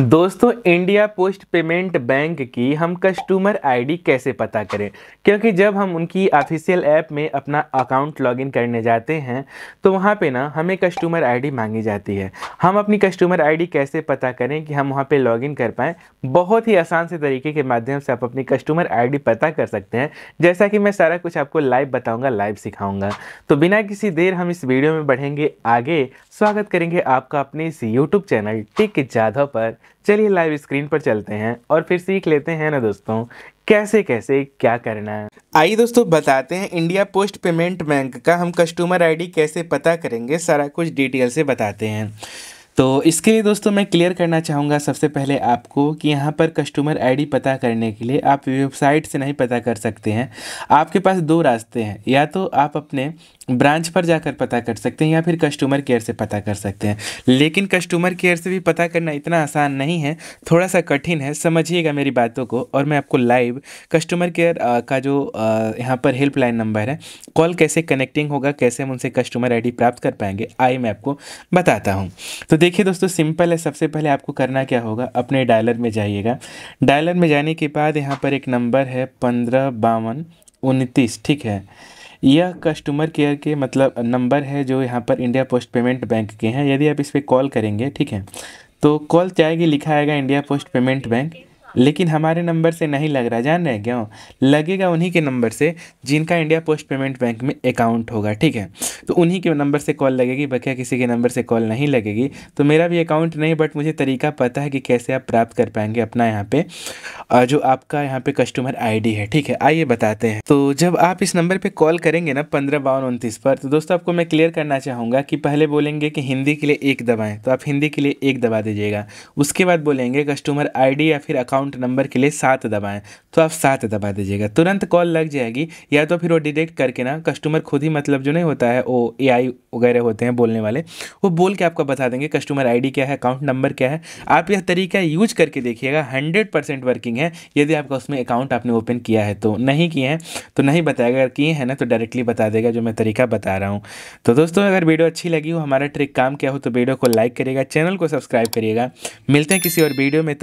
दोस्तों India post payment bank की हम कस्टमर आईडी कैसे पता करें क्योंकि जब हम उनकी ऑफिशियल ऐप में अपना अकाउंट लॉगिन करने जाते हैं तो वहाँ पे ना हमें कस्टमर आईडी मांगी जाती है हम अपनी कस्टमर आईडी कैसे पता करें कि हम वहाँ पे लॉगिन कर पाएँ बहुत ही आसान से तरीके के माध्यम से आप अपनी कस्टमर आई पता कर सकते हैं जैसा कि मैं सारा कुछ आपको लाइव बताऊँगा लाइव सिखाऊँगा तो बिना किसी देर हम इस वीडियो में बढ़ेंगे आगे स्वागत करेंगे आपका अपने इस यूट्यूब चैनल टिक जाधव पर चलिए लाइव स्क्रीन पर चलते हैं और फिर सीख लेते हैं ना दोस्तों कैसे कैसे क्या करना है आइए दोस्तों बताते हैं इंडिया पोस्ट पेमेंट बैंक का हम कस्टमर आईडी कैसे पता करेंगे सारा कुछ डिटेल से बताते हैं तो इसके लिए दोस्तों मैं क्लियर करना चाहूँगा सबसे पहले आपको कि यहाँ पर कस्टमर आईडी पता करने के लिए आप वेबसाइट से नहीं पता कर सकते हैं आपके पास दो रास्ते हैं या तो आप अपने ब्रांच पर जाकर पता कर सकते हैं या फिर कस्टमर केयर से पता कर सकते हैं लेकिन कस्टमर केयर से भी पता करना इतना आसान नहीं है थोड़ा सा कठिन है समझिएगा मेरी बातों को और मैं आपको लाइव कस्टमर केयर का जो यहाँ पर हेल्पलाइन नंबर है कॉल कैसे कनेक्टिंग होगा कैसे हम उनसे कस्टमर आई प्राप्त कर पाएंगे आई मैं आपको बताता हूँ तो देखिए दोस्तों सिंपल है सबसे पहले आपको करना क्या होगा अपने डायलर में जाइएगा डायलर में जाने के बाद यहाँ पर एक नंबर है पंद्रह बावन उनतीस ठीक है यह कस्टमर केयर के मतलब नंबर है जो यहाँ पर इंडिया पोस्ट पेमेंट बैंक के हैं यदि आप इस पर कॉल करेंगे ठीक है तो कॉल जाएगी लिखा आएगा इंडिया पोस्ट पेमेंट बैंक लेकिन हमारे नंबर से नहीं लग रहा जान रहे क्यों लगेगा उन्हीं के नंबर से जिनका इंडिया पोस्ट पेमेंट बैंक में अकाउंट होगा ठीक है तो उन्हीं के नंबर से कॉल लगेगी बकिया किसी के नंबर से कॉल नहीं लगेगी तो मेरा भी अकाउंट नहीं बट मुझे तरीका पता है कि कैसे आप प्राप्त कर पाएंगे अपना यहाँ पे और जो आपका यहाँ पे कस्टमर आई है ठीक है आइए बताते हैं तो जब आप इस नंबर पर कॉल करेंगे ना पंद्रह बावन उनतीस पर तो दोस्तों आपको मैं क्लियर करना चाहूँगा कि पहले बोलेंगे कि हिंदी के लिए एक दबाएँ तो आप हिंदी के लिए एक दबा दीजिएगा उसके बाद बोलेंगे कस्टमर आई या फिर अकाउंट अकाउंट नंबर के लिए सात दबाएं तो आप सात दबा दीजिएगा तुरंत कॉल लग जाएगी या तो फिर वो डिटेक्ट करके ना कस्टमर खुद ही मतलब जो नहीं होता है वो ए वगैरह होते हैं बोलने वाले वो बोल के आपको बता देंगे कस्टमर आई क्या है अकाउंट नंबर क्या है आप यह तरीका यूज करके देखिएगा हंड्रेड परसेंट वर्किंग है यदि आपका उसमें अकाउंट आपने ओपन किया है तो नहीं किए हैं तो नहीं बताएगा अगर किए हैं ना तो डायरेक्टली बता देगा जो मैं तरीका बता रहा हूँ तो दोस्तों अगर वीडियो अच्छी लगी हो हमारा ट्रिक काम किया हो तो वीडियो को लाइक करिएगा चैनल को सब्सक्राइब करिएगा मिलते हैं किसी और वीडियो में